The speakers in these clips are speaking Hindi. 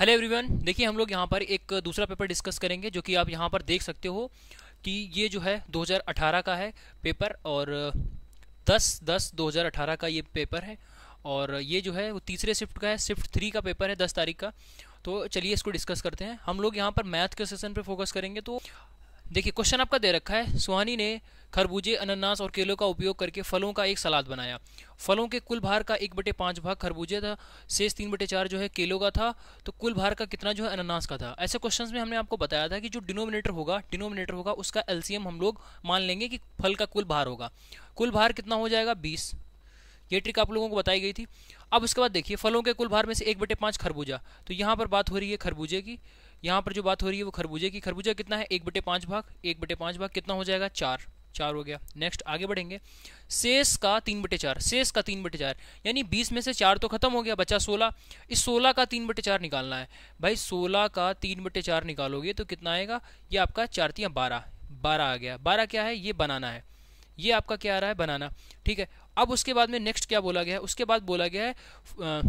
हेलो एवरीवन देखिए हम लोग यहाँ पर एक दूसरा पेपर डिस्कस करेंगे जो कि आप यहाँ पर देख सकते हो कि ये जो है 2018 का है पेपर और 10 10 2018 का ये पेपर है और ये जो है वो तीसरे शिफ्ट का है शिफ्ट थ्री का पेपर है दस तारीख का तो चलिए इसको डिस्कस करते हैं हम लोग यहाँ पर मैथ के सेशन पर फोकस करेंगे तो देखिए क्वेश्चन आपका दे रखा है सुहानी ने खरबूजे अनानास और केलों का उपयोग करके फलों का एक सलाद बनाया फलों के कुल भार का एक बटे पाँच भाग खरबूजे था शेष तीन बटे चार जो है केलों का था तो कुल भार का कितना जो है अनानास का था ऐसे क्वेश्चंस में हमने आपको बताया था कि जो डिनोमिनेटर होगा डिनोमिनेटर होगा उसका एल्सियम हम लोग मान लेंगे कि फल का कुल भार होगा कुल भार कितना हो जाएगा बीस ये ट्रिक आप लोगों को बताई गई थी अब उसके बाद देखिए फलों के कुल भार में से एक बटे खरबूजा तो यहाँ पर बात हो रही है खरबूजे की यहाँ पर जो बात हो रही है वो खरबूजे की खरबूजा कितना है एक बटे पाँच भाग एक बटे पाँच भाग कितना हो जाएगा चार चार हो गया नेक्स्ट आगे बढ़ेंगे शेष का तीन बटे चार शेष का तीन बटे चार यानी बीस में से चार तो खत्म हो गया बचा सोलह इस सोलह का तीन बटे चार निकालना है भाई सोलह का तीन बटे चार निकालोगे तो कितना आएगा ये आपका चार तीन बारह बारह आ गया बारह क्या है ये बनाना है ये आपका क्या आ रहा है बनाना ठीक है अब उसके बाद में नेक्स्ट क्या बोला गया है उसके बाद बोला गया है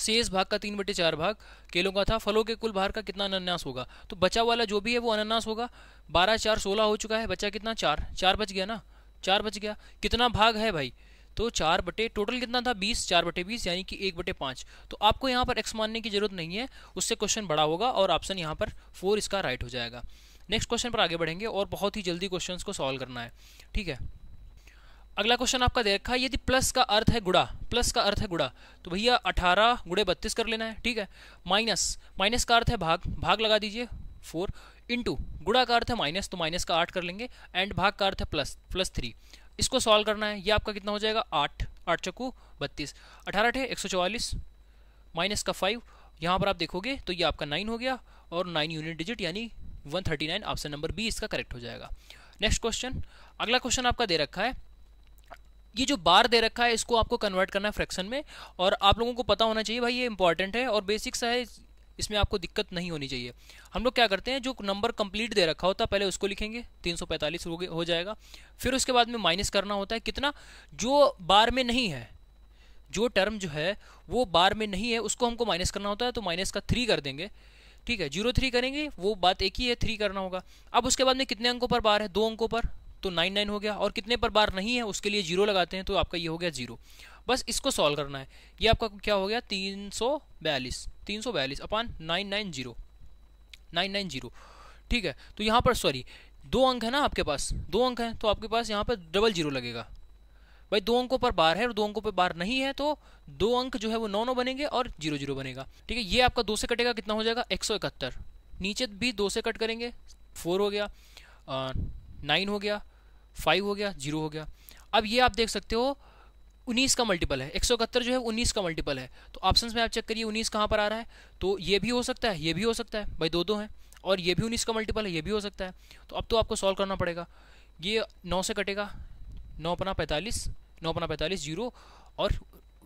शेष भाग का तीन बटे चार भाग केलों का था फलों के कुल भार का कितना अनन्यास होगा तो बचा वाला जो भी है वो अनन्यास होगा बारह चार सोलह हो चुका है बचा कितना चार चार बच गया ना चार बच गया कितना भाग है भाई तो चार बटे टोटल कितना था बीस चार बटे बीस यानी कि एक बटे पाँच तो आपको यहाँ पर एक्स मानने की जरूरत नहीं है उससे क्वेश्चन बड़ा होगा और ऑप्शन यहाँ पर फोर इसका राइट हो जाएगा नेक्स्ट क्वेश्चन पर आगे बढ़ेंगे और बहुत ही जल्दी क्वेश्चन को सॉल्व करना है ठीक है अगला क्वेश्चन आपका दे रखा है यदि प्लस का अर्थ है गुड़ा प्लस का अर्थ है गुड़ा तो भैया अठारह गुड़े बत्तीस कर लेना है ठीक है माइनस माइनस का अर्थ है भाग भाग लगा दीजिए फोर इंटू गुड़ा का अर्थ है माइनस तो माइनस का आठ कर लेंगे एंड भाग का अर्थ है प्लस प्लस थ्री इसको सॉल्व करना है ये आपका कितना हो जाएगा आठ आठ चक्कू बत्तीस अठारह अठे एक सौ चौवालीस माइनस का फाइव यहाँ पर आप देखोगे तो ये आपका नाइन हो गया और नाइन यूनिट डिजिट यानी one thirty nine option number B इसका करेक्ट हो जाएगा नेक्स्ट क्वेश्चन अगला क्वेश्चन आपका दे रखा है ये जो बार दे रखा है इसको आपको कन्वर्ट करना है फ्रैक्शन में और आप लोगों को पता होना चाहिए भाई ये इंपॉर्टेंट है और बेसिक सा है इसमें आपको दिक्कत नहीं होनी चाहिए हम लोग क्या करते हैं जो नंबर कंप्लीट दे रखा होता है पहले उसको लिखेंगे 345 हो जाएगा फिर उसके बाद में माइनस करना होता है कितना जो बार में नहीं है जो टर्म जो है वो बार में नहीं है उसको हमको माइनस करना होता है तो माइनस का थ्री कर देंगे ठीक है जीरो थ्री करेंगे वो बात एक ही है थ्री करना होगा अब उसके बाद में कितने अंकों पर बार है दो अंकों पर तो नाइन नाइन हो गया और कितने पर बार नहीं है उसके लिए जीरो लगाते हैं तो आपका ये हो गया जीरो बस इसको सॉल्व करना है ये आपका क्या हो गया तीन सौ बयालीस तीन सौ बयालीस upon nine nine zero nine nine zero ठीक है तो यहाँ पर सॉरी दो अंक है ना आपके पास दो अंक है तो आपके पास यहाँ पर डबल जीरो लगेगा भाई दो अंकों पर बार है और दो अंकों पर बार नहीं है तो दो अंक जो है वो नौ नौ बनेंगे और जीरो जीरो बनेगा ठीक है ये आपका दो से कटेगा कितना हो जाएगा एक सौ इकहत्तर नीचे भी दो से कट करेंगे फोर हो गया नाइन हो गया फाइव हो गया जीरो हो गया अब ये आप देख सकते हो उन्नीस का मल्टीपल है एक जो है उन्नीस का मल्टीपल है तो ऑप्शन में आप चेक करिए उन्नीस कहाँ पर आ रहा है तो ये भी हो सकता है ये भी हो सकता है भाई दो दो हैं और ये भी उन्नीस का मल्टीपल है ये भी हो सकता है तो अब तो आपको सॉल्व करना पड़ेगा ये नौ से कटेगा नौ पना पैंतालीस नौ पना पैंतालीस जीरो और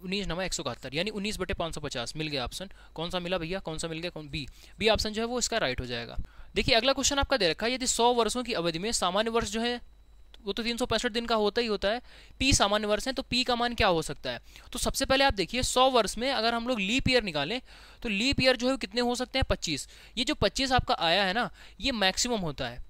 उन्नीस नवा एक सौ इकहत्तर यानी उन्नीस बटे पाँच सौ पचास मिल गया ऑप्शन कौन सा मिला भैया कौन सा मिल गया कौन बी बी ऑप्शन जो है वो इसका राइट हो जाएगा देखिए अगला क्वेश्चन आपका दे रखा है यदि सौ वर्षों की अवधि में सामान्य वर्ष जो है वो तो तीन दिन का होता ही होता है पी सामान्य वर्ष है तो पी का मान क्या हो सकता है तो सबसे पहले आप देखिए सौ वर्ष में अगर हम लोग लीप ईयर निकालें तो लीप ईयर जो है कितने हो सकते हैं पच्चीस ये जो पच्चीस आपका आया है ना ये मैक्सिमम होता है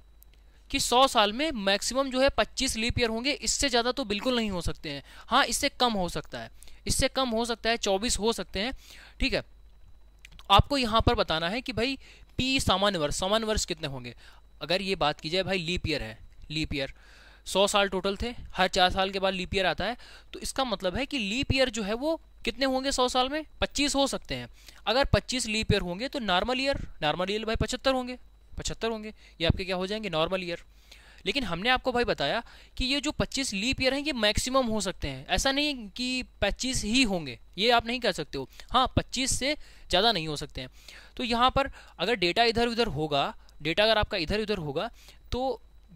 कि 100 साल में मैक्सिमम जो है 25 लीप ईयर होंगे इससे ज़्यादा तो बिल्कुल नहीं हो सकते हैं हाँ इससे कम हो सकता है इससे कम हो सकता है 24 हो सकते हैं ठीक है तो आपको यहाँ पर बताना है कि भाई पी सामान्य वर्ष सामान्य वर्ष कितने होंगे अगर ये बात की जाए भाई लीप ईयर है लीप ईयर सौ साल टोटल थे हर चार साल के बाद लीप ईयर आता है तो इसका मतलब है कि लीप ईयर जो है वो कितने होंगे सौ साल में पच्चीस हो सकते हैं अगर पच्चीस लीप ईयर होंगे तो नॉर्मल ईयर नॉर्मल ईयर भाई पचहत्तर होंगे पचहत्तर होंगे ये आपके क्या हो जाएंगे नॉर्मल ईयर लेकिन हमने आपको भाई बताया कि ये जो 25 लीप ईयर हैं ये मैक्सिमम हो सकते हैं ऐसा नहीं कि 25 ही होंगे ये आप नहीं कह सकते हो हाँ 25 से ज़्यादा नहीं हो सकते हैं तो यहाँ पर अगर डेटा इधर उधर होगा डेटा अगर आपका इधर उधर होगा तो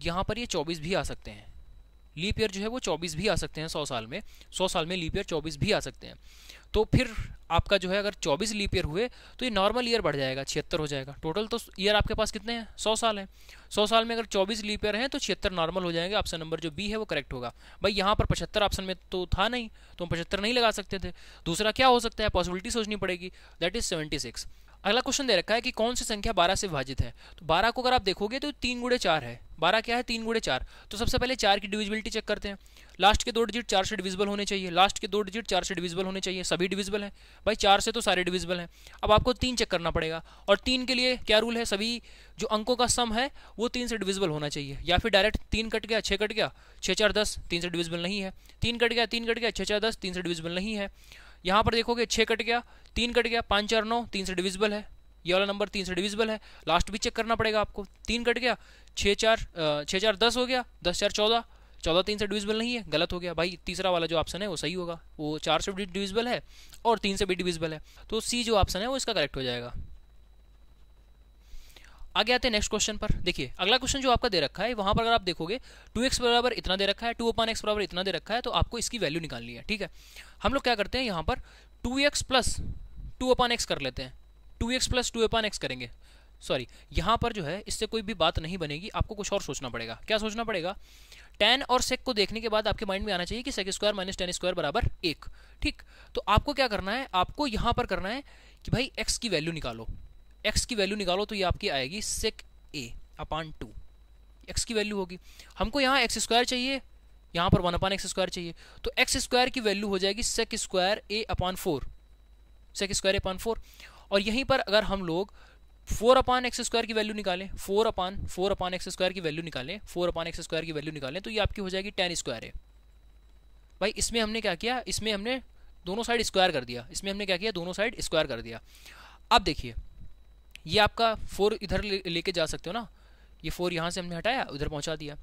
यहाँ पर ये चौबीस भी आ सकते हैं लीप ईयर जो है वो चौबीस भी आ सकते हैं सौ साल में सौ साल में लीप ईयर चौबीस भी आ सकते हैं तो फिर आपका जो है अगर चौबीस लीप ईयर हुए तो ये नॉर्मल ईयर बढ़ जाएगा छिहत्तर हो जाएगा टोटल तो ईयर आपके पास कितने हैं सौ साल हैं सौ साल में अगर चौबीस लीप ईयर हैं तो छिहत्तर नॉर्मल हो जाएंगे ऑप्शन नंबर जो बी है वो करेक्ट होगा भाई यहाँ पर पचहत्तर ऑप्शन में तो था नहीं तो हम पचहत्तर नहीं लगा सकते थे दूसरा क्या हो सकता है पॉसिबिलिटी सोचनी पड़ेगी दैट इज़ सेवेंटी सिक्स अगला क्वेश्चन दे रखा है कि कौन सी संख्या बारह से विभाजित है तो बारह को अगर आप देखोगे तो तीन गुड़े चार है बारह क्या है तीन गुड़े चार तो सबसे पहले चार की डिविजिबिलिटी चेक करते हैं लास्ट के दो डिजिट चार से डिविजिबल होने चाहिए लास्ट के दो डिजिट चार से डिविजिबल होने चाहिए सभी डिविजिबल हैं भाई चार से तो सारे डिविजिबल हैं अब आपको तीन चेक करना पड़ेगा और तीन के लिए क्या रूल है सभी जो अंकों का सम है वो तीन से डिविजिबल होना चाहिए या फिर डायरेक्ट तीन कट गया छः कट गया छः चार दस तीन से डिविजिबल नहीं है तीन कट गया तीन कट गया छः चार दस तीन से डिविजिबल नहीं है यहाँ पर देखोगे छः कट गया तीन कट गया पाँच चार नौ तीन से डिविजिबल है ये वाला नंबर तीन से डिविजिबल है लास्ट भी चेक करना पड़ेगा आपको तीन कट गया छः चार छः चार दस हो गया दस चार चौदह चौदह तीन से डिविजिबल नहीं है गलत हो गया भाई तीसरा वाला जो ऑप्शन है वो सही होगा वो चार से भी डिविजिबल है और तीन से भी डिविजिबल है तो सी जो ऑप्शन है वो इसका करेक्ट हो जाएगा आगे आते हैं नेक्स्ट क्वेश्चन पर देखिए अगला क्वेश्चन जो आपका दे रखा है वहां पर अगर आप देखोगे टू एक्स बराबर इतना दे रखा है टू अपन एक्स बराबर इतना दे रखा है तो आपको इसकी वैल्यू निकालनी है ठीक है हम लोग क्या करते हैं यहाँ पर two X plus two upon X कर लेते हैं two X plus two upon X करेंगे सॉरी यहाँ पर जो है इससे कोई भी बात नहीं बनेगी आपको कुछ और सोचना पड़ेगा क्या सोचना पड़ेगा टेन और सेक को देखने के बाद आपके माइंड में आना चाहिए कि sec square minus tan square बराबर एक ठीक तो आपको क्या करना है आपको यहाँ पर करना है कि भाई एक्स की वैल्यू निकालो एक्स की वैल्यू निकालो तो ये आपकी आएगी sec A upon two X की वैल्यू होगी हमको यहाँ एक्स स्क्वायर चाहिए यहाँ पर वन अपान एक्स स्क्वायर चाहिए तो एक्स स्क्वायर की वैल्यू हो जाएगी sec square A upon four sec square A upon four और यहीं पर अगर हम लोग फोर अपान एक्स स्क्वायर की वैल्यू निकालें four upon four upon X square की वैल्यू निकालें फोर अपान एक्स स्क्वायर की वैल्यू निकालें तो ये आपकी हो जाएगी टेन स्क्वायर है भाई इसमें हमने क्या किया इसमें हमने दोनों साइड स्क्वायर कर दिया इसमें हमने क्या किया दोनों साइड स्क्वायर कर दिया अब देखिए ये आपका फोर इधर लेके ले जा सकते हो ना ये फोर यहाँ से हमने हटाया उधर पहुँचा दिया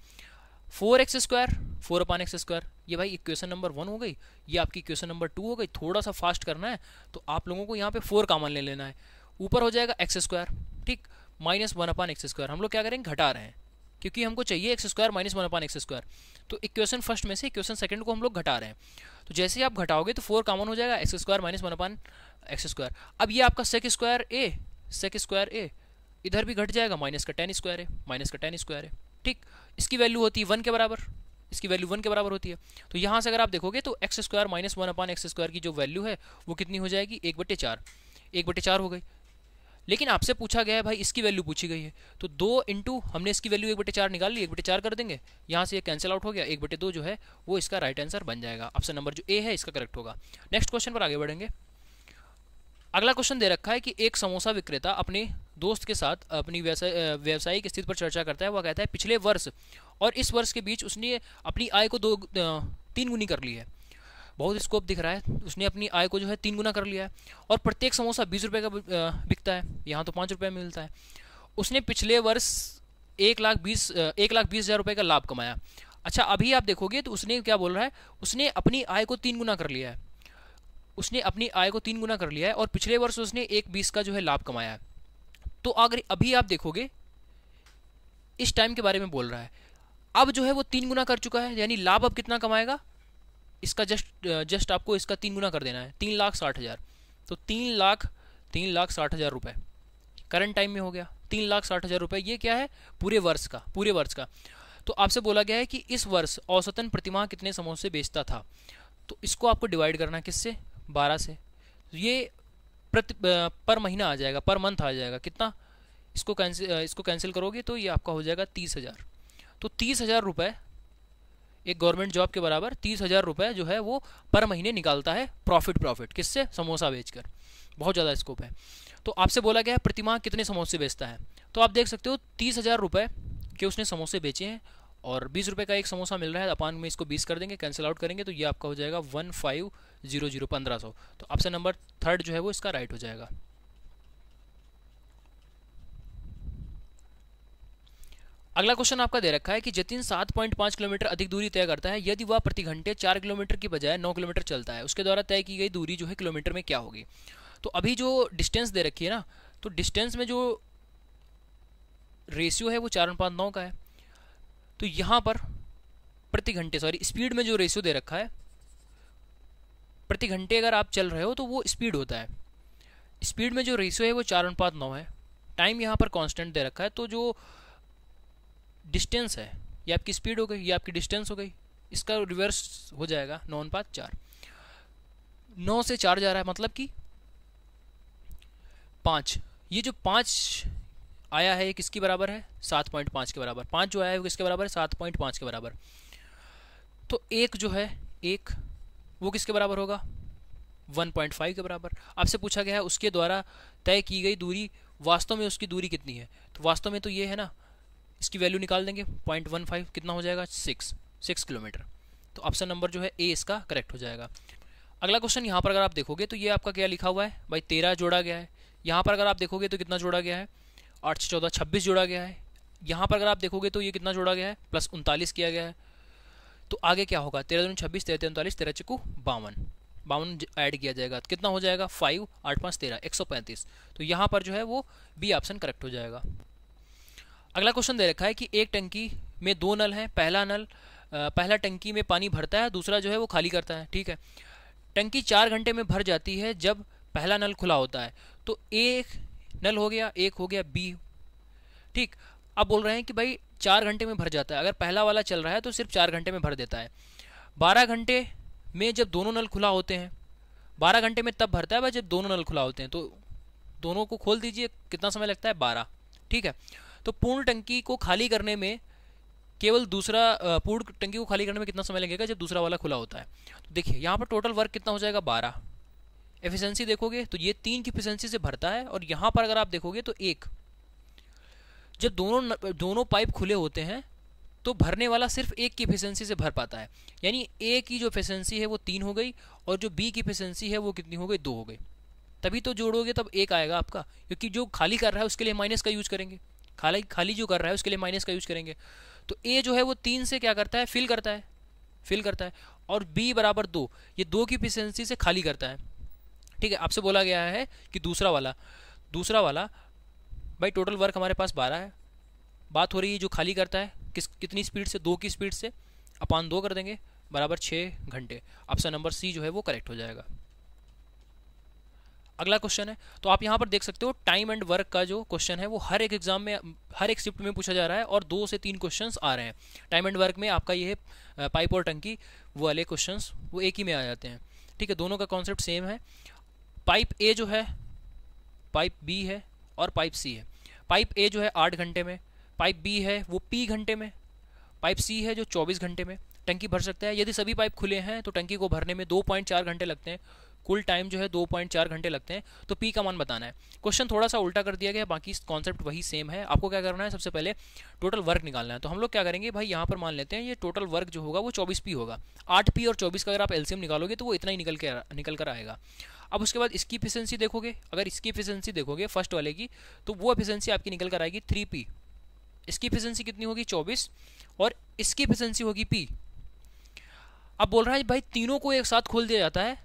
four X square four upon X square ये भाई इक्वेशन नंबर वन हो गई ये आपकी इक्वेशन नंबर टू हो गई थोड़ा सा फास्ट करना है तो आप लोगों को यहाँ पे फोर कामन ले लेना है ऊपर हो जाएगा एक्स स्क्वायर ठीक minus one upon X square हम लोग क्या करेंगे घटा रहे हैं क्योंकि हमको चाहिए X square minus one upon X square तो इक्वेशन फर्स्ट में से इक्वेशन सेकंड को हम लोग घटा रहे हैं तो जैसे ही आप घटाओगे तो फोर कामन हो जाएगा X square minus one upon X square अब ये आपका सेक स्क्वायर ए सेक स्क्वायर ए इधर भी घट जाएगा माइनस का टेन स्क्वायर है माइनस का टेन स्क्वायर है ठीक इसकी वैल्यू होती है वन के बराबर इसकी वैल्यू वन के बराबर होती है तो यहाँ से अगर आप देखोगे तो X square minus one upon X square की जो वैल्यू है वो कितनी हो जाएगी एक बटे चार एक बटे चार हो गई लेकिन आपसे पूछा गया है भाई इसकी वैल्यू पूछी गई है तो दो इंटू हमने इसकी वैल्यू एक बटे चार निकाल ली एक बटे चार कर देंगे यहाँ से ये कैंसिल आउट हो गया एक बटे दो जो है वो इसका राइट आंसर बन जाएगा आपसे नंबर जो ए है इसका करेक्ट होगा नेक्स्ट क्वेश्चन पर आगे बढ़ेंगे अगला क्वेश्चन दे रखा है कि एक समोसा विक्रेता अपने दोस्त के साथ अपनी व्यवसायिक स्थिति पर चर्चा करता है वह कहता है पिछले वर्ष और इस वर्ष के बीच उसने अपनी आय को दो तीन गुनी कर ली है बहुत स्कोप दिख रहा है उसने अपनी आय को जो है तीन गुना कर लिया है और प्रत्येक समोसा बीस रुपये का बिकता है यहाँ तो पाँच रुपये मिलता है उसने पिछले वर्ष एक लाख बीस एक लाख बीस हज़ार रुपये का लाभ कमाया अच्छा अभी आप देखोगे तो उसने क्या बोल रहा है उसने अपनी आय को तीन गुना कर लिया है उसने अपनी आय को तीन गुना कर लिया है और पिछले वर्ष उसने एक बीस का जो है लाभ कमाया है तो अगर अभी आप देखोगे इस टाइम के बारे में बोल रहा है अब जो है वो तीन गुना कर चुका है यानी लाभ अब कितना कमाएगा इसका जस्ट जस्ट आपको इसका तीन गुना कर देना है तीन लाख साठ हज़ार तो तीन लाख तीन लाख साठ हज़ार रुपये करंट टाइम में हो गया तीन लाख साठ हज़ार रुपये ये क्या है पूरे वर्ष का पूरे वर्ष का तो आपसे बोला गया है कि इस वर्ष औसतन प्रतिमाह कितने समोसे बेचता था तो इसको आपको डिवाइड करना किससे बारह से ये प्रति पर महीना आ जाएगा पर मंथ आ जाएगा कितना इसको कैंसिल इसको कैंसिल करोगे तो ये आपका हो जाएगा तीस हज़ार तो तीस हज़ार रुपये एक गवर्नमेंट जॉब के बराबर तीस हज़ार रुपये जो है वो पर महीने निकालता है प्रॉफिट प्रॉफिट किससे समोसा बेचकर बहुत ज़्यादा स्कोप है तो आपसे बोला गया है प्रतिमाह कितने समोसे बेचता है तो आप देख सकते हो तीस हज़ार रुपये के उसने समोसे बेचे हैं और बीस रुपये का एक समोसा मिल रहा है अपान में इसको बीस कर देंगे कैंसिल आउट करेंगे तो ये आपका हो जाएगा वन फाइव जीरो जीरो पंद्रह सौ तो ऑप्शन नंबर थर्ड जो है वो इसका राइट हो जाएगा अगला क्वेश्चन आपका दे रखा है कि जतिन 7.5 किलोमीटर अधिक दूरी तय करता है यदि वह प्रति घंटे 4 किलोमीटर की बजाय 9 किलोमीटर चलता है उसके द्वारा तय की गई दूरी जो है किलोमीटर में क्या होगी तो अभी जो डिस्टेंस दे रखी है ना तो डिस्टेंस में जो रेशियो है वो चार अनुपात नौ का है तो यहाँ पर प्रति घंटे सॉरी स्पीड में जो रेशियो दे रखा है प्रति घंटे अगर आप चल रहे हो तो वो स्पीड होता है स्पीड में जो रेशियो है वो चार अनुपात नौ है टाइम यहाँ पर कांस्टेंट दे रखा है तो जो डिस्टेंस है ये आपकी स्पीड हो गई ये आपकी डिस्टेंस हो गई इसका रिवर्स हो जाएगा नौ अनुपात चार नौ से चार जा रहा है मतलब कि पाँच ये जो पाँच आया है ये किसकी बराबर है सात पॉइंट पाँच के बराबर पाँच जो आया है वो किसके बराबर है सात पॉइंट पाँच के बराबर तो एक जो है एक वो किसके बराबर होगा वन पॉइंट फाइव के बराबर आपसे पूछा गया है उसके द्वारा तय की गई दूरी वास्तव में उसकी दूरी कितनी है तो वास्तव में तो ये है ना इसकी वैल्यू निकाल देंगे पॉइंट वन फाइव कितना हो जाएगा सिक्स सिक्स किलोमीटर तो ऑप्शन नंबर जो है ए इसका करेक्ट हो जाएगा अगला क्वेश्चन यहाँ पर अगर आप देखोगे तो ये आपका क्या लिखा हुआ है भाई तेरह जोड़ा गया है यहाँ पर अगर आप देखोगे तो कितना जोड़ा गया है आठ से चौदह छब्बीस जोड़ा गया है यहाँ पर अगर आप देखोगे तो ये कितना जोड़ा गया है प्लस उनतालीस किया गया है तो आगे क्या होगा तेरह दून छब्बीस तेरह तेरह उनतालीस तेरह चिकू बावन बावन ऐड किया जाएगा कितना हो जाएगा फाइव आठ पाँच तेरह एक सौ पैंतीस तो यहाँ पर जो है वो बी ऑप्शन करेक्ट हो जाएगा अगला क्वेश्चन दे रखा है कि एक टंकी में दो नल हैं पहला नल पहला टंकी में पानी भरता है दूसरा जो है वो खाली करता है ठीक है टंकी चार घंटे में भर जाती है जब पहला नल खुला होता है तो एक नल हो गया एक हो गया बी ठीक अब बोल रहे हैं कि भाई चार घंटे में भर जाता है अगर पहला वाला चल रहा है तो सिर्फ चार घंटे में भर देता है बारह घंटे में जब दोनों नल खुला होते हैं बारह घंटे में तब भरता है भाई जब दोनों नल खुला होते हैं तो दोनों को खोल दीजिए कितना समय लगता है बारह ठीक है तो पूर्ण टंकी को खाली करने में केवल दूसरा पूर्ण टंकी को खाली करने में कितना समय लगेगा जब दूसरा वाला खुला होता है तो देखिए यहाँ पर टोटल वर्क कितना हो जाएगा बारह एफिशिएंसी देखोगे तो ये तीन की एफिशिएंसी से भरता है और यहाँ पर अगर आप देखोगे तो एक जब दोनों दोनों पाइप खुले होते हैं तो भरने वाला सिर्फ एक की एफिशिएंसी से भर पाता है यानी ए की जो एफिशिएंसी है वो तीन हो गई और जो बी की एफिशिएंसी है वो कितनी हो गई दो हो गई तभी तो जोड़ोगे तब एक आएगा आपका क्योंकि जो खाली कर रहा है उसके लिए माइनस का यूज करेंगे खाली खाली जो कर रहा है उसके लिए माइनस का यूज करेंगे तो ए जो है वो तीन से क्या करता है फिल करता है फिल करता है और बी बराबर दो ये दो की एफिशिएंसी से खाली करता है ठीक है आपसे बोला गया है कि दूसरा वाला दूसरा वाला भाई टोटल वर्क हमारे पास बारह है बात हो रही है जो खाली करता है किस कितनी स्पीड से दो की स्पीड से अपान दो कर देंगे बराबर छः घंटे आपसे नंबर सी जो है वो करेक्ट हो जाएगा अगला क्वेश्चन है तो आप यहाँ पर देख सकते हो टाइम एंड वर्क का जो क्वेश्चन है वो हर एक एग्जाम में हर एक शिफ्ट में पूछा जा रहा है और दो से तीन क्वेश्चंस आ रहे हैं टाइम एंड वर्क में आपका ये पाइप और टंकी वो वाले क्वेश्चंस वो एक ही में आ जाते हैं ठीक है दोनों का कॉन्सेप्ट सेम है पाइप ए जो है पाइप बी है और पाइप सी है पाइप ए जो है आठ घंटे में पाइप बी है वो पी घंटे में पाइप सी है जो चौबीस घंटे में टंकी भर सकता है यदि सभी पाइप खुले हैं तो टंकी को भरने में दो पॉइंट चार घंटे लगते हैं कुल टाइम जो है दो पॉइंट चार घंटे लगते हैं तो पी का मान बताना है क्वेश्चन थोड़ा सा उल्टा कर दिया गया बाकी कॉन्सेप्ट वही सेम है आपको क्या करना है सबसे पहले टोटल वर्क निकालना है तो हम लोग क्या करेंगे भाई यहाँ पर मान लेते हैं ये टोटल वर्क जो होगा वो चौबीस पी होगा आठ पी और चौबीस का अगर आप एल्सियम निकालोगे तो वो इतना ही निकल के निकल कर आएगा अब उसके बाद इसकी एफिशिएंसी देखोगे अगर इसकी एफिशिएंसी देखोगे फर्स्ट वाले की तो वो एफिशिएंसी आपकी निकल कर आएगी थ्री पी इसकी एफिशिएंसी कितनी होगी चौबीस और इसकी एफिशिएंसी होगी पी अब बोल रहा है भाई तीनों को एक साथ खोल दिया जाता है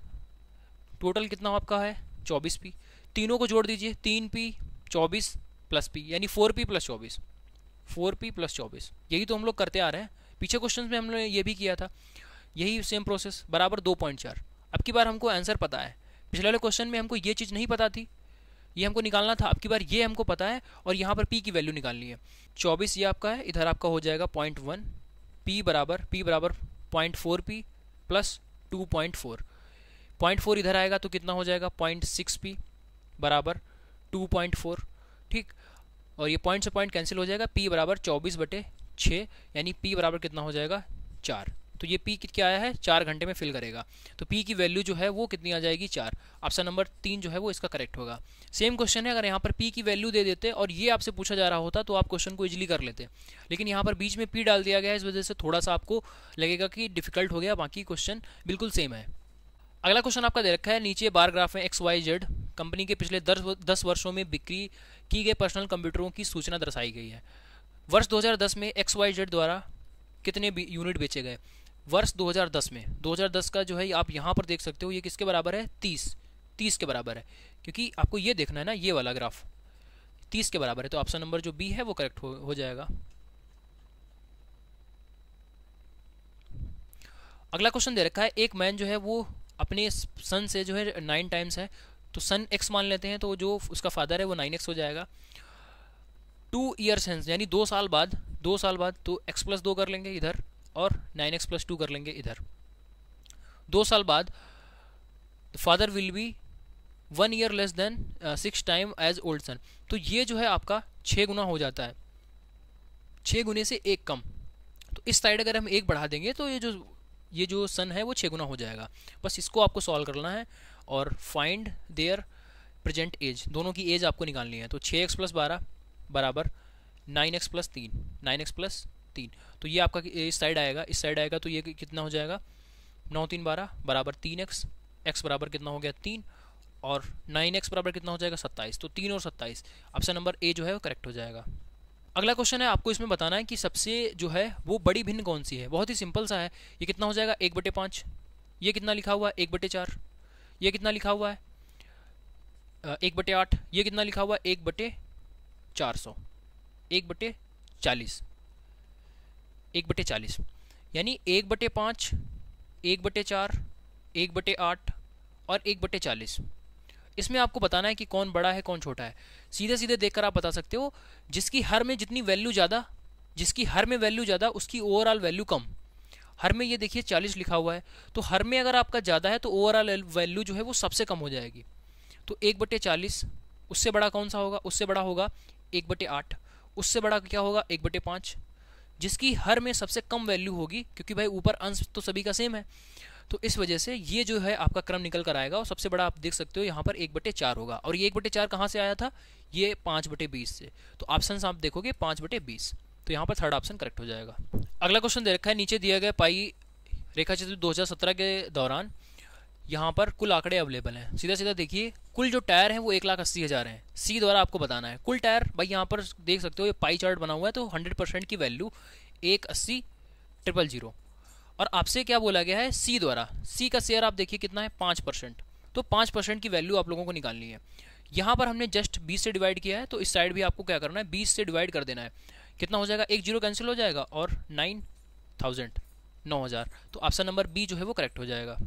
टोटल कितना आपका है चौबीस पी तीनों को जोड़ दीजिए तीन पी चौबीस प्लस पी यानी फोर पी प्लस चौबीस फोर पी प्लस चौबीस यही तो हम लोग करते आ रहे हैं पीछे क्वेश्चन में हमने ये भी किया था यही सेम प्रोसेस बराबर दो पॉइंट चार अब की बार हमको आंसर पता है पिछले वाले क्वेश्चन में हमको ये चीज़ नहीं पता थी ये हमको निकालना था अब की बार ये हमको पता है और यहाँ पर पी की वैल्यू निकालनी है चौबीस ये आपका है इधर आपका हो जाएगा पॉइंट वन पी बराबर पी बराबर point four P plus two point four point four इधर आएगा तो कितना हो जाएगा पॉइंट सिक्स पी बराबर टू पॉइंट फोर ठीक और ये पॉइंट से पॉइंट कैंसिल हो जाएगा पी बराबर चौबीस बटे छः यानी पी बराबर कितना हो जाएगा चार तो ये पी क्या आया है चार घंटे में फिल करेगा तो पी की वैल्यू जो है वो कितनी आ जाएगी चार ऑप्शन नंबर तीन जो है वो इसका करेक्ट होगा सेम क्वेश्चन है अगर यहाँ पर पी की वैल्यू दे देते और ये आपसे पूछा जा रहा होता तो आप क्वेश्चन को इजली कर लेते लेकिन यहाँ पर बीच में पी डाल दिया गया है इस वजह से थोड़ा सा आपको लगेगा कि डिफिकल्ट हो गया बाकी क्वेश्चन बिल्कुल सेम है अगला क्वेश्चन आपका दे रखा है नीचे बार ग्राफ में एक्स वाई जेड कंपनी के पिछले दस दस वर्षों में बिक्री की गई पर्सनल कंप्यूटरों की सूचना दर्शाई गई है वर्ष 2010 में एक्स वाई जेड द्वारा कितने यूनिट बेचे गए वर्ष 2010 में 2010 का जो है आप यहाँ पर देख सकते हो ये किसके बराबर है 30 30 के बराबर है क्योंकि आपको ये देखना है ना ये वाला ग्राफ 30 के बराबर है तो ऑप्शन नंबर जो बी है वो करेक्ट हो, हो जाएगा अगला क्वेश्चन दे रखा है एक मैन जो है वो अपने सन से जो है नाइन टाइम्स है तो सन एक्स मान लेते हैं तो जो उसका फादर है वो नाइन एक्स हो जाएगा टू ईयर्स हैं यानी दो साल बाद दो साल बाद तो एक्स प्लस दो कर लेंगे इधर और नाइन एक्स प्लस टू कर लेंगे इधर दो साल बाद father will be one year less than six time as old son तो ये जो है आपका छः गुना हो जाता है छः गुने से एक कम तो इस साइड अगर हम एक बढ़ा देंगे तो ये जो ये जो सन है वो छः गुना हो जाएगा बस इसको आपको सॉल्व करना है और फाइंड देयर प्रेजेंट एज दोनों की एज आपको निकालनी है तो छः एक्स प्लस बारह बराबर नाइन एक्स प्लस तीन नाइन एक्स प्लस तीन तो ये आपका इस साइड आएगा इस साइड आएगा तो ये कितना हो जाएगा नौ तीन बारह बराबर तीन एक्स एक्स बराबर कितना हो गया तीन और नाइन एक्स बराबर कितना हो जाएगा सत्ताईस तो तीन और सत्ताईस ऑप्शन नंबर ए जो है वो करेक्ट हो जाएगा अगला क्वेश्चन है आपको इसमें बताना है कि सबसे जो है वो बड़ी भिन्न कौन सी है बहुत ही सिंपल सा है ये कितना हो जाएगा एक बटे पाँच ये कितना लिखा हुआ है एक बटे चार ये कितना लिखा हुआ है एक बटे आठ ये कितना लिखा हुआ है एक बटे चार सौ एक बटे चालीस एक बटे चालीस यानी एक बटे पाँच एक बटे चार एक बटे आठ और एक बटे चालीस इसमें आपको बताना है कि कौन बड़ा है कौन छोटा है सीधे सीधे देखकर आप बता सकते हो जिसकी हर में जितनी वैल्यू ज़्यादा जिसकी हर में वैल्यू ज़्यादा उसकी ओवरऑल वैल्यू कम हर में ये देखिए चालीस लिखा हुआ है तो हर में अगर आपका ज़्यादा है तो ओवरऑल वैल्यू जो है वो सबसे कम हो जाएगी तो एक बटे चालीस उससे बड़ा कौन सा होगा उससे बड़ा होगा एक बटे आठ उससे बड़ा क्या होगा एक बटे पाँच जिसकी हर में सबसे कम वैल्यू होगी क्योंकि भाई ऊपर अंश तो सभी का सेम है तो इस वजह से ये जो है आपका क्रम निकल कर आएगा और सबसे बड़ा आप देख सकते हो यहाँ पर एक बटे चार होगा और ये एक बटे चार कहाँ से आया था ये पाँच बटे बीस से तो ऑप्शन आप देखोगे पाँच बटे बीस तो यहाँ पर थर्ड ऑप्शन करेक्ट हो जाएगा अगला क्वेश्चन दे रखा है नीचे दिया गया पाई रेखा चित्र 2017 के दौरान यहाँ पर कुल आंकड़े अवेलेबल हैं सीधा सीधा देखिए कुल जो टायर है वो एक लाख अस्सी हज़ार है सी द्वारा आपको बताना है कुल टायर भाई यहाँ पर देख सकते हो ये पाई चार्ट बना हुआ है तो हंड्रेड परसेंट की वैल्यू एक अस्सी ट्रिपल जीरो और आपसे क्या बोला गया है सी द्वारा सी का शेयर आप देखिए कितना है पाँच परसेंट तो पाँच परसेंट की वैल्यू आप लोगों को निकालनी है यहाँ पर हमने जस्ट बीस से डिवाइड किया है तो इस साइड भी आपको क्या करना है बीस से डिवाइड कर देना है कितना हो जाएगा एक जीरो कैंसिल हो जाएगा और नाइन थाउजेंड नौ हज़ार तो ऑप्शन नंबर बी जो है वो करेक्ट हो जाएगा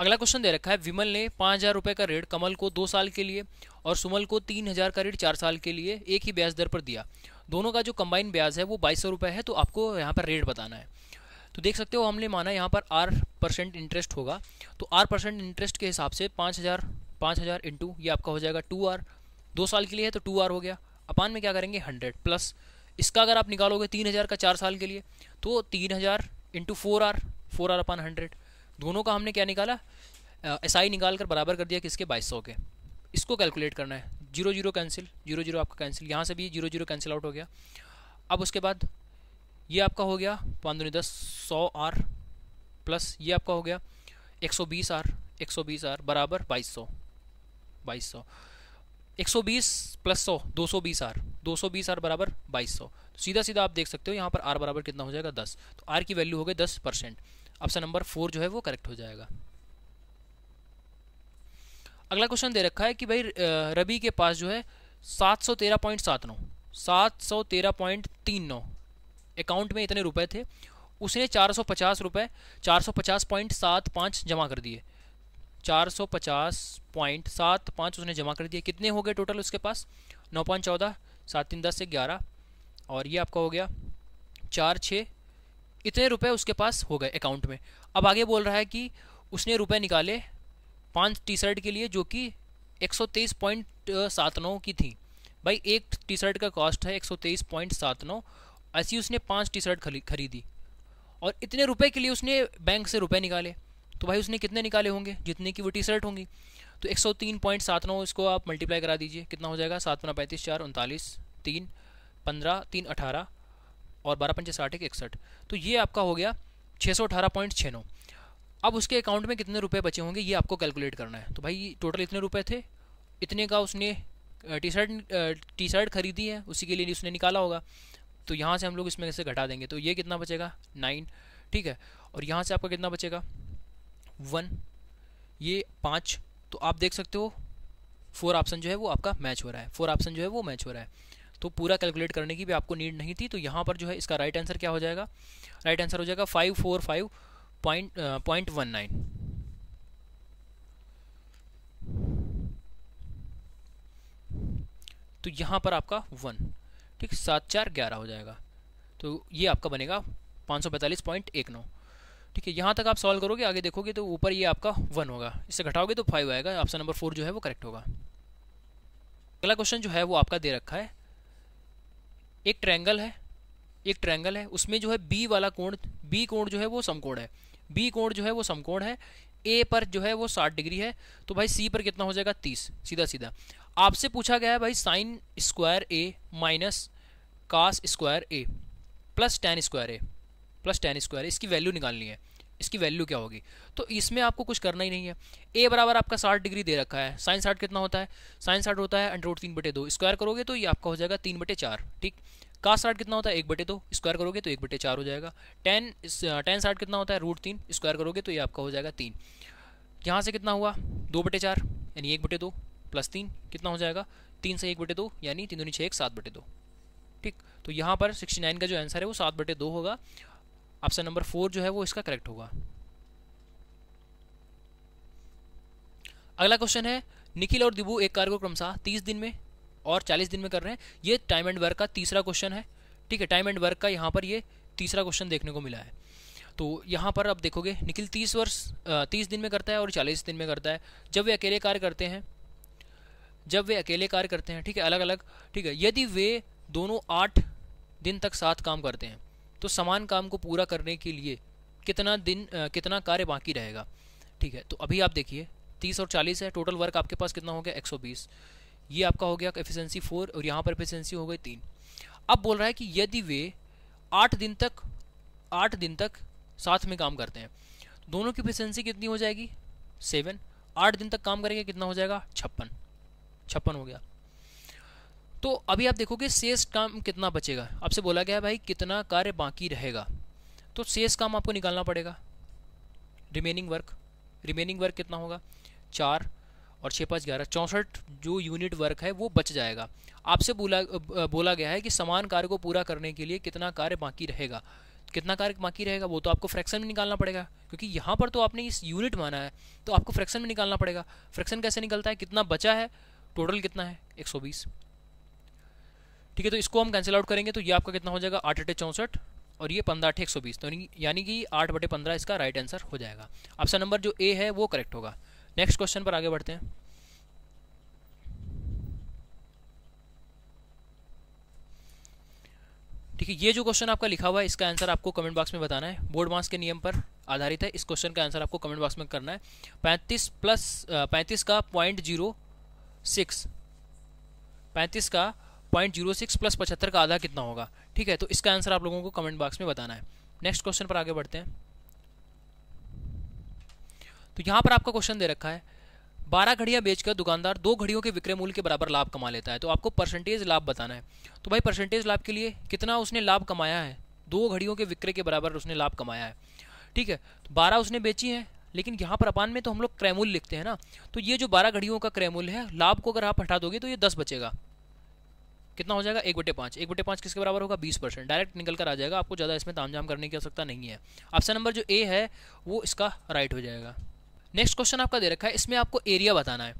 अगला क्वेश्चन दे रखा है विमल ने पाँच हज़ार रुपये का रेट कमल को दो साल के लिए और सुमल को तीन हज़ार का रेट चार साल के लिए एक ही ब्याज दर पर दिया दोनों का जो कंबाइन ब्याज है वो बाईस सौ रुपये है तो आपको यहाँ पर रेट बताना है तो देख सकते हो हमने माना यहाँ पर आर परसेंट इंटरेस्ट होगा तो आर परसेंट इंटरेस्ट के हिसाब से पाँच हज़ार पाँच हज़ार इंटू ये आपका हो जाएगा टू आर दो साल के लिए है तो टू आर हो गया अपान में क्या करेंगे हंड्रेड प्लस इसका अगर आप निकालोगे तीन हज़ार का चार साल के लिए तो तीन हज़ार into four R four R upon hundred दोनों का हमने क्या निकाला एस आई निकाल कर बराबर कर दिया किसके बाईस सौ के इसको कैलकुलेट करना है zero zero cancel zero zero आपका कैंसिल यहाँ से भी जीरो जीरो कैंसिल आउट हो गया अब उसके बाद ये आपका हो गया पाँच दस सौ आर प्लस ये आपका हो गया एक सौ बीस आर एक सौ बीस आर बराबर बाईस सौ बाईस सौ एक सौ बीस प्लस सौ दो सौ बीस आर दो सौ बीस आर बराबर बाईस सौ तो सीधा सीधा आप देख सकते हो यहाँ पर आर बराबर कितना हो जाएगा दस तो आर की वैल्यू हो गई दस परसेंट ऑप्शन नंबर फोर जो है वो करेक्ट हो जाएगा अगला क्वेश्चन दे रखा है कि भाई रबी के पास जो है सात सौ तेरह पॉइंट सात नौ सात सौ तेरह पॉइंट तीन नौ अकाउंट में इतने रुपए थे उसने चार सौ पचास रुपये चार सौ पचास पॉइंट सात पाँच जमा कर दिए चार सौ पचास पॉइंट सात पाँच उसने जमा कर दिए कितने हो गए टोटल उसके पास नौ पाँच चौदह सात तीन दस से ग्यारह और ये आपका हो गया चार छः इतने रुपए उसके पास हो गए अकाउंट में अब आगे बोल रहा है कि उसने रुपए निकाले पांच टी शर्ट के लिए जो कि एक सौ तेईस पॉइंट सात नौ की थी भाई एक टी शर्ट का कॉस्ट है एक सौ तेईस पॉइंट सात नौ ऐसी उसने पांच टी शर्ट खरीदी और इतने रुपए के लिए उसने बैंक से रुपए निकाले तो भाई उसने कितने निकाले होंगे जितने की वो टी शर्ट होंगी तो एक सौ तीन पॉइंट सात नौ इसको आप मल्टीप्लाई करा दीजिए कितना हो जाएगा सात पंद्रह पैंतीस चार उनतालीस तीन पंद्रह तीन अठारह और बारह पंचे साठ एक इकसठ तो ये आपका हो गया छः सौ अठारह पॉइंट छः नौ अब उसके अकाउंट में कितने रुपए बचे होंगे ये आपको कैलकुलेट करना है तो भाई टोटल इतने रुपए थे इतने का उसने टी शर्ट टी शर्ट खरीदी है उसी के लिए उसने निकाला होगा तो यहाँ से हम लोग इसमें से घटा देंगे तो ये कितना बचेगा नाइन ठीक है और यहाँ से आपका कितना बचेगा वन ये पाँच तो आप देख सकते हो फोर ऑप्शन जो है वो आपका मैच हो रहा है फोर ऑप्शन जो है वो मैच हो रहा है तो पूरा कैलकुलेट करने की भी आपको नीड नहीं थी तो यहाँ पर जो है इसका राइट आंसर क्या हो जाएगा राइट आंसर हो जाएगा five four five point point one nine तो यहाँ पर आपका वन ठीक सात चार ग्यारह हो जाएगा तो ये आपका बनेगा पाँच सौ पैंतालीस पॉइंट एक नौ ठीक है यहाँ तक आप सॉल्व करोगे आगे देखोगे तो ऊपर ये आपका वन होगा इससे घटाओगे तो फाइव आएगा ऑप्शन नंबर फोर जो है वो करेक्ट होगा अगला क्वेश्चन जो है वो आपका दे रखा है एक ट्रैंगल है एक ट्रैंगल है उसमें जो है बी वाला कोण बी कोण जो है वो समकोण है बी कोण जो है वो समकोण है ए पर जो है वो साठ डिग्री है तो भाई सी पर कितना हो जाएगा तीस सीधा सीधा आपसे पूछा गया है भाई sine square A minus cos square A plus tan square A plus tan square इसकी वैल्यू निकालनी है इसकी वैल्यू क्या होगी तो इसमें आपको कुछ करना ही नहीं है ए बराबर आपका साठ डिग्री दे रखा है साइंस साठ कितना होता है साइंस साठ होता है अंडर तीन बटे दो स्क्वायर करोगे तो ये आपका हो जाएगा तीन बटे चार ठीक का साठ कितना होता है एक बटे दो स्क्वायर करोगे तो एक बटे चार हो जाएगा टेन टेन साठ कितना होता है रूट तीन स्क्वायर करोगे तो ये आपका हो जाएगा तीन यहाँ से कितना हुआ दो बटे चार यानी एक बटे दो प्लस तीन कितना हो जाएगा तीन से एक बटे दो यानी तीन दो छः एक सात बटे दो ठीक तो यहाँ पर सिक्सटी नाइन का जो आंसर है वो सात बटे दो होगा ऑप्शन नंबर फोर जो है वो इसका करेक्ट होगा अगला क्वेश्चन है निखिल और दिबू एक कार्य को क्रमशः तीस दिन में और चालीस दिन में कर रहे हैं ये टाइम एंड वर्क का तीसरा क्वेश्चन है ठीक है टाइम एंड वर्क का यहाँ पर ये तीसरा क्वेश्चन देखने को मिला है तो यहाँ पर आप देखोगे निखिल तीस वर्ष तीस दिन में करता है और चालीस दिन में करता है जब वे अकेले कार्य करते हैं जब वे अकेले कार्य करते हैं ठीक है अलग अलग ठीक है यदि वे दोनों आठ दिन तक साथ काम करते हैं तो समान काम को पूरा करने के लिए कितना दिन आ, कितना कार्य बाकी रहेगा ठीक है तो अभी आप देखिए तीस और चालीस है टोटल वर्क आपके पास कितना हो गया एक सौ बीस ये आपका हो गया एफिशिएंसी फोर और यहाँ पर एफिशिएंसी हो गई तीन अब बोल रहा है कि यदि वे आठ दिन तक आठ दिन तक साथ में काम करते हैं दोनों की एफिशिएंसी कितनी हो जाएगी सेवन आठ दिन तक काम करेंगे कितना हो जाएगा छप्पन छप्पन हो गया तो अभी आप देखोगे शेष काम कितना बचेगा आपसे बोला गया भाई कितना कार्य बाकी रहेगा तो शेष काम आपको निकालना पड़ेगा रिमेनिंग वर्क रिमेनिंग वर्क कितना होगा चार और छः पाँच ग्यारह चौंसठ जो यूनिट वर्क है वो बच जाएगा आपसे बोला बोला गया है कि समान कार्य को पूरा करने के लिए कितना कार्य बाकी रहेगा कितना कार्य बाकी रहेगा वो तो आपको फ्रैक्शन में निकालना पड़ेगा क्योंकि यहाँ पर तो आपने इस यूनिट माना है तो आपको फ्रैक्शन में निकालना पड़ेगा फ्रैक्शन कैसे निकलता है कितना बचा है टोटल कितना है एक ठीक है तो इसको हम कैंसिल आउट करेंगे तो ये आपका कितना हो जाएगा आठ अटे चौंसठ और ये पंद्रह अठे एक सौ बीस तो यानी कि आठ बटे पंद्रह इसका राइट आंसर हो जाएगा ऑप्शन नंबर जो ए है वो करेक्ट होगा नेक्स्ट क्वेश्चन पर आगे बढ़ते हैं ठीक है ये जो क्वेश्चन आपका लिखा हुआ है इसका आंसर आपको कमेंट बॉक्स में बताना है बोर्ड मार्क्स के नियम पर आधारित है इस क्वेश्चन का आंसर आपको कमेंट बॉक्स में करना है पैंतीस प्लस पैंतीस का पॉइंट जीरो सिक्स पैंतीस का पॉइंट जीरो सिक्स प्लस पचहत्तर का आधा कितना होगा ठीक है तो इसका आंसर आप लोगों को कमेंट बॉक्स में बताना है नेक्स्ट क्वेश्चन पर आगे बढ़ते हैं तो यहाँ पर आपका क्वेश्चन दे रखा है बारह घड़ियाँ बेचकर दुकानदार दो घड़ियों के विक्रय मूल्य के बराबर लाभ कमा लेता है तो आपको परसेंटेज लाभ बताना है तो भाई परसेंटेज लाभ के लिए कितना उसने लाभ कमाया है दो घड़ियों के विक्रय के बराबर उसने लाभ कमाया है ठीक है तो बारह उसने बेची है लेकिन यहाँ पर अपान में तो हम लोग क्रैमूल लिखते हैं ना तो ये जो बारह घड़ियों का क्रैमूल है लाभ को अगर आप हटा दोगे तो ये दस बचेगा कितना हो जाएगा एक बटे पाँच एक बटे पाँच किसके बराबर होगा बीस परसेंट डायरेक्ट निकल कर आ जाएगा आपको ज़्यादा इसमें तामझाम करने की आवश्यकता नहीं है ऑप्शन नंबर जो ए है वो इसका राइट हो जाएगा नेक्स्ट क्वेश्चन आपका दे रखा है इसमें आपको एरिया बताना है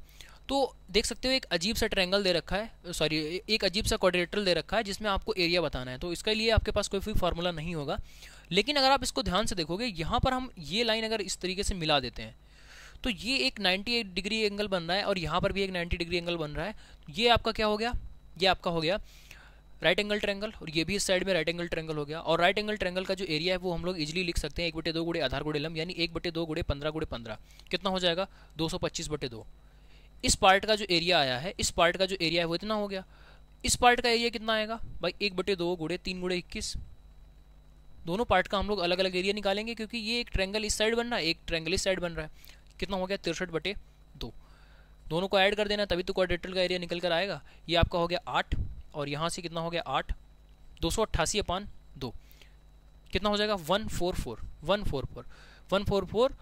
तो देख सकते हो एक अजीब सा ट्रैंगल दे रखा है सॉरी एक अजीब सा कॉर्डिनेटर दे रखा है जिसमें आपको एरिया बताना है तो इसके लिए आपके पास कोई भी फार्मूला नहीं होगा लेकिन अगर आप इसको ध्यान से देखोगे यहाँ पर हम ये लाइन अगर इस तरीके से मिला देते हैं तो ये एक 98 डिग्री एंगल बन रहा है और यहाँ पर भी एक 90 डिग्री एंगल बन रहा है ये आपका क्या हो गया ये आपका हो गया राइट एंगल ट्रैंगल और ये भी इस साइड में राइट एंगल ट्रैंगल हो गया और राइट एंगल ट्रैंगल का जो एरिया है वो हम लोग इजिली लिख सकते हैं एक बटे दो गुड़े आधार गुड़े लम यानी एक बटे दो गुड़े पंद्रह गुड़े पंद्रह कितना हो जाएगा दो सौ पच्चीस बटे दो इस पार्ट का जो एरिया आया है इस पार्ट का जो एरिया है वो इतना हो गया इस पार्ट का एरिया कितना आएगा भाई एक बटे दो गुड़े तीन गुड़े इक्कीस दोनों पार्ट का हम लोग अलग अलग एरिया निकालेंगे क्योंकि ये एक ट्रैंगल इस साइड बन रहा है एक ट्रैंगल इस साइड बन रहा है कितना हो गया तिरसठ बटे दो दोनों को ऐड कर देना तभी तो क्वाड्रेटरल का एरिया निकल कर आएगा ये आपका हो गया आठ और यहाँ से कितना हो गया आठ दो सौ अट्ठासी अपान दो कितना हो जाएगा one four four one four four one four four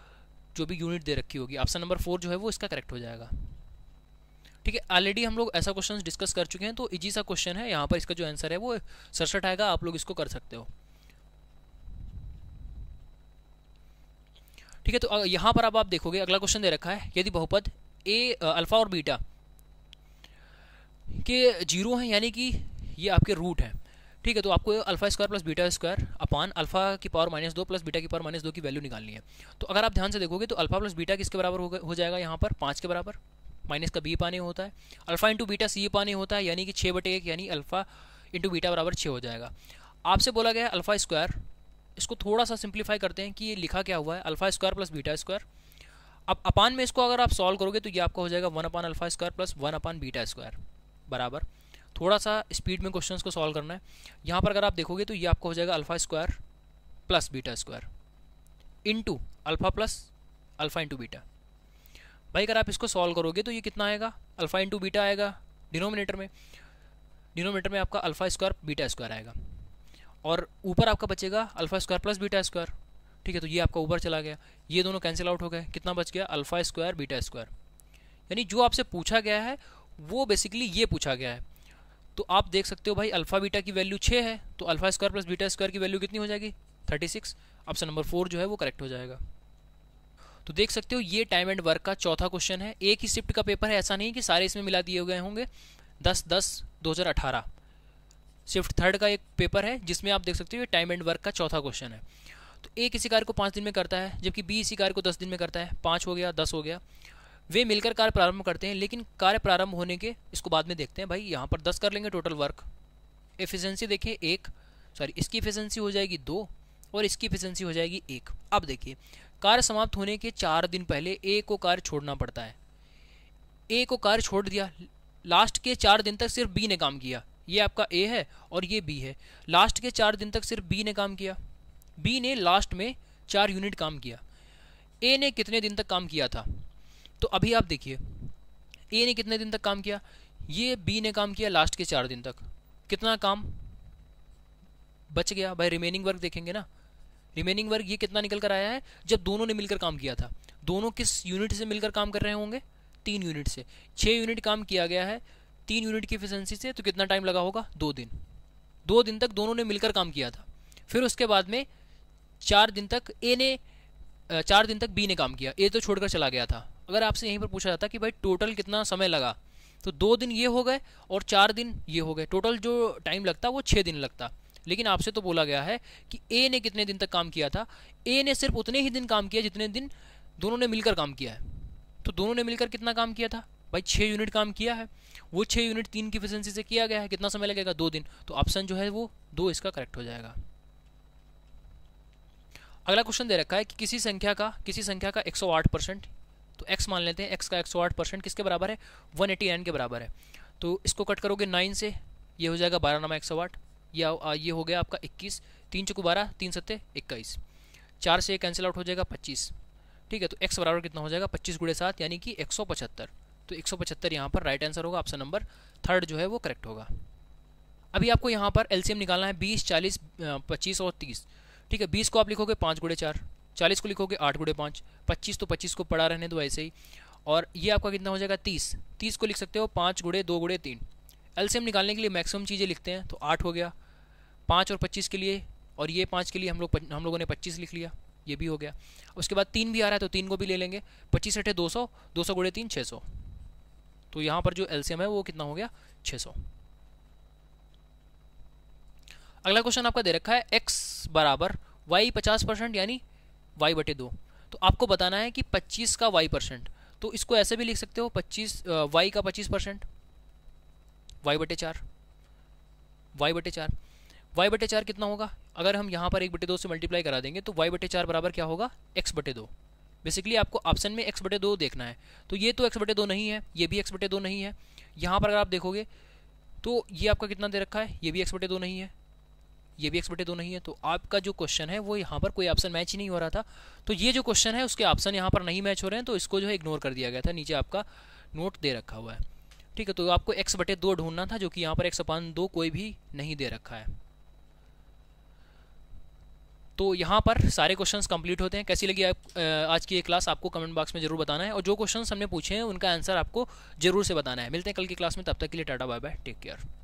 जो भी यूनिट दे रखी होगी ऑप्शन नंबर फोर जो है वो इसका करेक्ट हो जाएगा ठीक है ऑलरेडी हम लोग ऐसा क्वेश्चन डिस्कस कर चुके हैं तो इजी सा क्वेश्चन है यहाँ पर इसका जो आंसर है वो सड़सठ आएगा आप लोग इसको कर सकते हो ठीक है तो यहाँ पर अब आप देखोगे अगला क्वेश्चन दे रखा है यदि बहुपद ए अल्फ़ा और बीटा के जीरो हैं यानी कि ये आपके रूट हैं ठीक है तो आपको alpha square plus beta square upon alpha की पावर माइनस दो प्लस बीटा की पावर माइनस दो की वैल्यू निकालनी है तो अगर आप ध्यान से देखोगे तो अल्फा प्लस बीटा किसके बराबर हो, जाएगा यहाँ पर पाँच के बराबर माइनस का बी पाने होता है अल्फा इंटू बीटा सी पाने होता है यानी कि छः बटे एक यानी अल्फा इंटू बीटा बराबर छः हो जाएगा आपसे बोला गया अल्फा स्क्वायर इसको थोड़ा सा सिंप्लीफाई करते हैं कि ये लिखा क्या हुआ है alpha square plus beta square अब अपान में इसको अगर आप सॉल्व करोगे तो ये आपका हो जाएगा one upon alpha square plus one upon beta square बराबर थोड़ा सा स्पीड में क्वेश्चंस को सॉल्व करना है यहाँ पर अगर आप देखोगे तो ये आपका हो जाएगा alpha square plus beta square into alpha plus alpha into beta भाई अगर आप इसको सॉल्व करोगे तो ये कितना आएगा अल्फ़ा इंटू बीटा आएगा डिनोमिनेटर में डिनोमिनेटर में आपका अल्फ़ा स्क्वायर बीटा स्क्वायर आएगा और ऊपर आपका बचेगा alpha square plus beta square ठीक है तो ये आपका ऊपर चला गया ये दोनों कैंसिल आउट हो गए कितना बच गया अल्फ़ा स्क्वायर बीटा स्क्वायर यानी जो आपसे पूछा गया है वो बेसिकली ये पूछा गया है तो आप देख सकते हो भाई अल्फ़ा बीटा की वैल्यू छः है तो alpha square plus beta square की वैल्यू कितनी हो जाएगी thirty six option number four जो है वो करेक्ट हो जाएगा तो देख सकते हो ये टाइम एंड वर्क का चौथा क्वेश्चन है एक ही शिफ्ट का पेपर है ऐसा नहीं कि सारे इसमें मिला दिए गए होंगे दस दस दो हज़ार अठारह शिफ्ट थर्ड का एक पेपर है जिसमें आप देख सकते हो ये टाइम एंड वर्क का चौथा क्वेश्चन है तो ए किसी कार्य को पाँच दिन में करता है जबकि बी इसी कार्य को दस दिन में करता है पाँच हो गया दस हो गया वे मिलकर कार्य प्रारंभ करते हैं लेकिन कार्य प्रारंभ होने के इसको बाद में देखते हैं भाई यहाँ पर दस कर लेंगे टोटल वर्क एफिशेंसी देखिए एक सॉरी इसकी एफिशेंसी हो जाएगी दो और इसकी एफिशेंसी हो जाएगी एक अब देखिए कार्य समाप्त होने के चार दिन पहले ए को कार्य छोड़ना पड़ता है ए को कार्य छोड़ दिया लास्ट के चार दिन तक सिर्फ बी ने काम किया ये आपका ए है और ये बी है लास्ट के चार दिन तक सिर्फ बी ने काम किया बी ने लास्ट में चार यूनिट काम किया ए ने कितने दिन तक काम किया था तो अभी आप देखिए ए ने कितने दिन तक काम किया ये बी ने काम किया लास्ट के चार दिन तक कितना काम बच गया भाई रिमेनिंग वर्क देखेंगे ना रिमेनिंग वर्क ये कितना निकल कर आया है जब दोनों ने मिलकर काम किया था दोनों किस यूनिट से मिलकर काम कर रहे होंगे तीन यूनिट से छः यूनिट काम किया गया है तीन यूनिट की एफिशेंसी से तो कितना टाइम लगा होगा दो दिन दो दिन तक दोनों ने मिलकर काम किया था फिर उसके बाद में चार दिन तक ए ने चार दिन तक बी ने काम किया ए तो छोड़कर चला गया था अगर आपसे यहीं पर पूछा जाता कि भाई टोटल कितना समय लगा तो दो दिन ये हो गए और चार दिन ये हो गए टोटल जो टाइम लगता वो छः दिन लगता लेकिन आपसे तो बोला गया है कि ए ने कितने दिन तक काम किया था ए ने सिर्फ उतने ही दिन काम किया जितने दिन दोनों ने मिलकर काम किया है तो दोनों ने मिलकर कितना काम किया था भाई छः यूनिट काम किया है वो छः यूनिट तीन की एफिशिएंसी से किया गया है कितना समय लगेगा दो दिन तो ऑप्शन जो है वो दो इसका करेक्ट हो जाएगा अगला क्वेश्चन दे रखा है कि किसी संख्या का किसी संख्या का 108 परसेंट तो x मान लेते हैं x का 108 परसेंट किसके बराबर है 189 के बराबर है तो इसको कट करोगे 9 से ये हो जाएगा बारह नामा एक सौ आठ या ये हो गया आपका 21 तीन चुकू बारह तीन सत्ते इक्कीस चार से कैंसिल आउट हो जाएगा 25 ठीक है तो x बराबर कितना हो जाएगा 25 गुड़े सात यानी कि एक तो 175 यहाँ पर राइट आंसर होगा ऑप्शन नंबर थर्ड जो है वो करेक्ट होगा अभी आपको यहाँ पर एलसीएम निकालना है बीस चालीस पच्चीस और तीस ठीक है बीस को आप लिखोगे पाँच गुड़े चार चालीस को लिखोगे आठ गुड़े पाँच पच्चीस तो पच्चीस को पड़ा रहने दो ऐसे ही और ये आपका कितना हो जाएगा तीस तीस को लिख सकते हो पाँच गुड़े दो गुड़े तीन एलसीएम निकालने के लिए मैक्सिमम चीज़ें लिखते हैं तो आठ हो गया पाँच और पच्चीस के लिए और ये पाँच के लिए हम लोग हम लोगों ने पच्चीस लिख लिया ये भी हो गया उसके बाद तीन भी आ रहा है तो तीन को भी ले लेंगे पच्चीस अठे दो सौ दो सौ गुड़े तीन छः सौ तो यहाँ पर जो एलसीएम है वो कितना हो गया छः सौ अगला क्वेश्चन आपका दे रखा है एक्स बराबर वाई पचास परसेंट यानी वाई बटे दो तो आपको बताना है कि पच्चीस का वाई परसेंट तो इसको ऐसे भी लिख सकते हो पच्चीस वाई का पच्चीस परसेंट वाई बटे चार वाई बटे चार वाई बटे चार कितना होगा अगर हम यहाँ पर एक बटे दो से मल्टीप्लाई करा देंगे तो वाई बटे चार बराबर क्या होगा एक्स बटे दो बेसिकली आपको ऑप्शन में एक्स बटे दो देखना है तो ये तो एक्स बटे दो नहीं है ये भी एक्स बटे दो नहीं है यहाँ पर अगर आप देखोगे तो ये आपका कितना दे रखा है ये भी एक्स बटे दो नहीं है ये भी बटे दो नहीं है तो आपका जो क्वेश्चन है वो यहाँ पर कोई ऑप्शन मैच ही नहीं हो रहा था तो ये जो क्वेश्चन है उसके ऑप्शन यहाँ पर नहीं मैच हो रहे हैं तो इसको जो है इग्नोर कर दिया गया था नीचे आपका नोट दे रखा हुआ है ठीक है तो आपको एक्स बटे दो ढूंढना था जो कि यहाँ पर एक्स अपान दो कोई भी नहीं दे रखा है तो यहाँ पर सारे क्वेश्चंस कंप्लीट होते हैं कैसी लगी आप आज की ये क्लास आपको कमेंट बॉक्स में जरूर बताना है और जो क्वेश्चंस हमने पूछे हैं उनका आंसर आपको जरूर से बताना है मिलते हैं कल की क्लास में तब तक के लिए tata bye bye take care